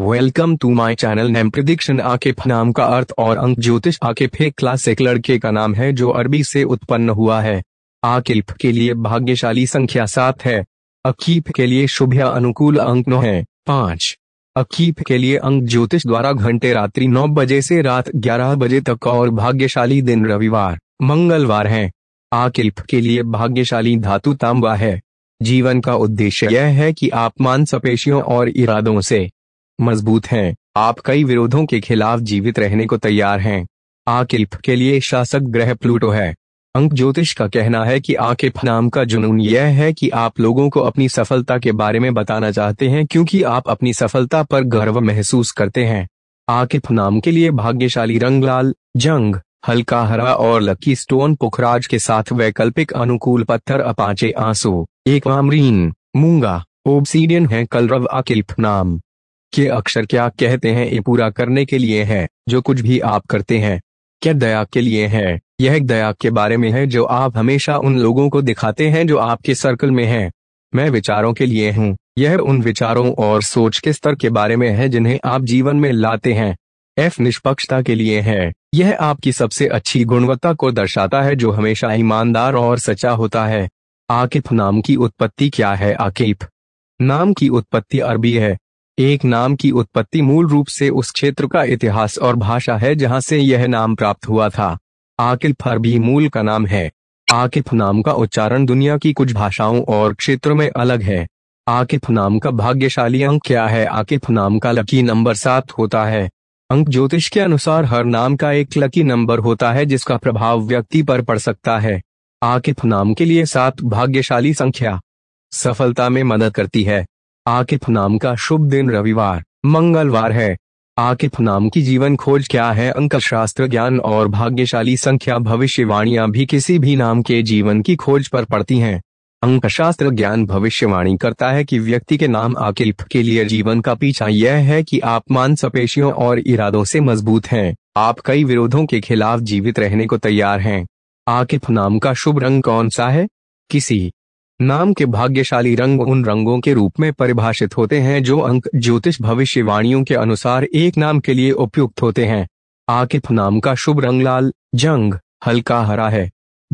Welcome to my channel name prediction Akif नाम का अर्थ और अंक ज्योतिष आकिफ एक क्लासिक लड़के का नाम है जो अरबी से उत्पन्न हुआ है आकिल्प के लिए भाग्यशाली संख्या सात है अकीफ के लिए शुभ या अनुकूल अंक नौ है पांच अकीफ के लिए अंक ज्योतिष द्वारा घंटे रात्रि नौ बजे से रात ग्यारह बजे तक और भाग्यशाली दिन रविवार मंगलवार है आकिल्प के लिए भाग्यशाली धातु तांबा है जीवन का उद्देश्य यह है कि आप मानसपेशियों और इरादों से मजबूत हैं आप कई विरोधों के खिलाफ जीवित रहने को तैयार हैं आकिल्फ के लिए शासक ग्रह प्लूटो है अंक ज्योतिष का कहना है कि आकिफ नाम का जुनून यह है कि आप लोगों को अपनी सफलता के बारे में बताना चाहते हैं क्योंकि आप अपनी सफलता पर गर्व महसूस करते हैं आकिफ नाम के लिए भाग्यशाली रंग लाल जंग हल्का हरा और लकी स्टोन पुखराज के साथ वैकल्पिक अनुकूल पत्थर अपाचे आंसू एक मामरीन मूंगा ओबसीडियन है कलरव आकिल्फ नाम के अक्षर क्या कहते हैं ये पूरा करने के लिए है जो कुछ भी आप करते हैं क्या दया के लिए है यह दया के बारे में है जो आप हमेशा उन लोगों को दिखाते हैं जो आपके सर्कल में हैं। मैं विचारों के लिए हूँ यह उन विचारों और सोच के स्तर के बारे में है जिन्हें आप जीवन में लाते हैं एफ निष्पक्षता के लिए है यह आपकी सबसे अच्छी गुणवत्ता को दर्शाता है जो हमेशा ईमानदार और सच्चा होता है आकिफ नाम की उत्पत्ति क्या है आकिफ नाम की उत्पत्ति अरबी है एक नाम की उत्पत्ति मूल रूप से उस क्षेत्र का इतिहास और भाषा है जहां से यह नाम प्राप्त हुआ था आकिफर भी मूल का नाम है आकिफ नाम का उच्चारण दुनिया की कुछ भाषाओं और क्षेत्रों में अलग है आकिफ नाम का भाग्यशाली अंक क्या है आकिफ नाम का लकी नंबर सात होता है अंक ज्योतिष के अनुसार हर नाम का एक लकी नंबर होता है जिसका प्रभाव व्यक्ति पर पड़ सकता है आकिफ नाम के लिए सात भाग्यशाली संख्या सफलता में मदद करती है आकिफ नाम का शुभ दिन रविवार मंगलवार है आकिफ नाम की जीवन खोज क्या है अंक शास्त्र ज्ञान और भाग्यशाली संख्या भविष्यवाणियां भी किसी भी नाम के जीवन की खोज पर पड़ती हैं अंक शास्त्र ज्ञान भविष्यवाणी करता है कि व्यक्ति के नाम आकिफ के लिए जीवन का पीछा यह है कि आप मानसपेशियों और इरादों से मजबूत हैं आप कई विरोधों के खिलाफ जीवित रहने को तैयार हैं आकिफ नाम का शुभ रंग कौन सा है किसी नाम के भाग्यशाली रंग उन रंगों के रूप में परिभाषित होते हैं जो अंक ज्योतिष भविष्यवाणियों के अनुसार एक नाम के लिए उपयुक्त होते हैं आकिफ नाम का शुभ रंग लाल जंग हल्का हरा है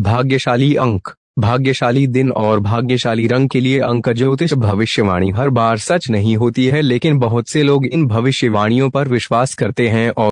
भाग्यशाली अंक भाग्यशाली दिन और भाग्यशाली रंग के लिए अंक ज्योतिष भविष्यवाणी हर बार सच नहीं होती है लेकिन बहुत से लोग इन भविष्यवाणियों पर विश्वास करते हैं और